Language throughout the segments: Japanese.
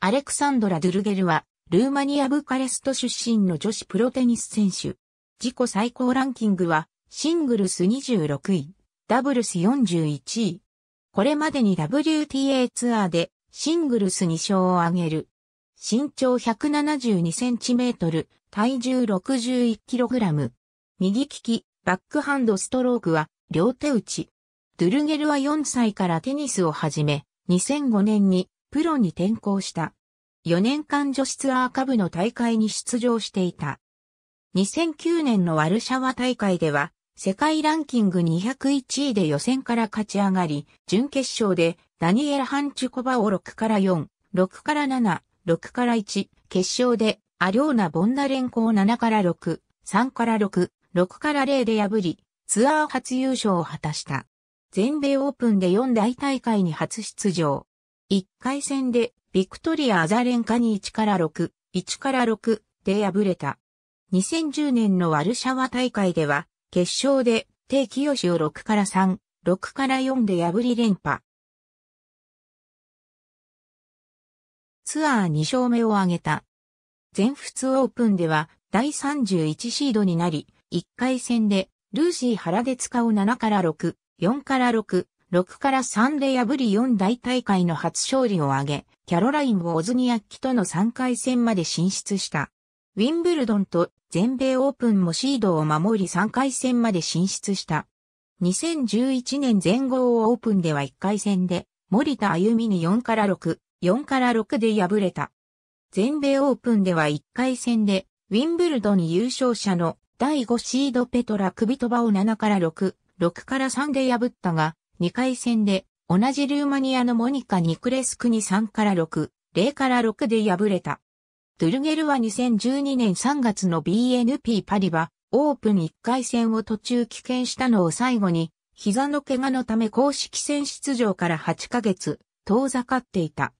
アレクサンドラ・ドゥルゲルは、ルーマニア・ブカレスト出身の女子プロテニス選手。自己最高ランキングは、シングルス26位、ダブルス41位。これまでに WTA ツアーで、シングルス2勝を挙げる。身長172センチメートル、体重61キログラム。右利き、バックハンドストロークは、両手打ち。ドゥルゲルは4歳からテニスを始め、2005年にプロに転向した。4年間女子ツアー下部の大会に出場していた。2009年のワルシャワ大会では、世界ランキング201位で予選から勝ち上がり、準決勝でダニエル・ハンチュコバを6から4、6から7、6から1、決勝でアリョーナ・ボンダレンコを7から6、3から6、6から0で破り、ツアー初優勝を果たした。全米オープンで4大大会に初出場。1回戦でビクトリア・アザレンカに1から6、1から6で敗れた。2010年のワルシャワ大会では、決勝で、定期吉を6から3、6から4で破り連覇。ツアー2勝目を挙げた。全仏オープンでは第31シードになり、1回戦でルーシーデで使う7から6、4から6 6から3で破り4大大会の初勝利を挙げ、キャロライン・ウォズニアッキとの3回戦まで進出した。ウィンブルドンと全米オープンもシードを守り3回戦まで進出した。2011年全豪オープンでは1回戦で、森田歩美に4から6、4から6で敗れた。全米オープンでは1回戦で、ウィンブルドン優勝者の第5シードペトラ・クビトバを7から6、6から3で破ったが、2回戦で、同じルーマニアのモニカ・ニクレスクに3から6、0から6で敗れた。ドゥルゲルは2012年3月の BNP パリバオープン1回戦を途中棄権したのを最後に、膝の怪我のため公式戦出場から8ヶ月、遠ざかっていた。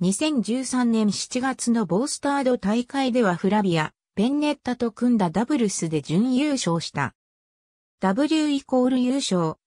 2013年7月のボースタード大会ではフラビア、ペンネッタと組んだダブルスで準優勝した。W イコール優勝、